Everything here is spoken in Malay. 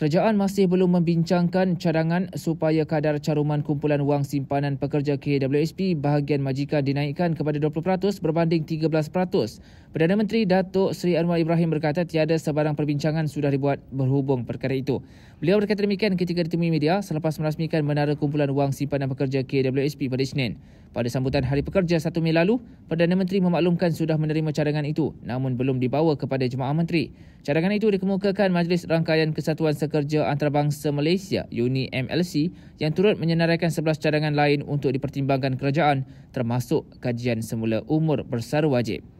Kerajaan masih belum membincangkan cadangan supaya kadar caruman kumpulan wang simpanan pekerja KWSP bahagian majikan dinaikkan kepada 20% berbanding 13%. Perdana Menteri Datuk Seri Anwar Ibrahim berkata tiada sebarang perbincangan sudah dibuat berhubung perkara itu. Beliau berkata demikian ketika ditemui media selepas merasmikan menara kumpulan wang simpanan pekerja KWSP pada Isnin. Pada sambutan Hari Pekerja 1 Mei lalu, Perdana Menteri memaklumkan sudah menerima cadangan itu namun belum dibawa kepada Jemaah Menteri. Cadangan itu dikemukakan Majlis Rangkaian Kesatuan Sekerja Antarabangsa Malaysia Uni MLC yang turut menyenaraikan 11 cadangan lain untuk dipertimbangkan kerajaan termasuk kajian semula umur bersara wajib.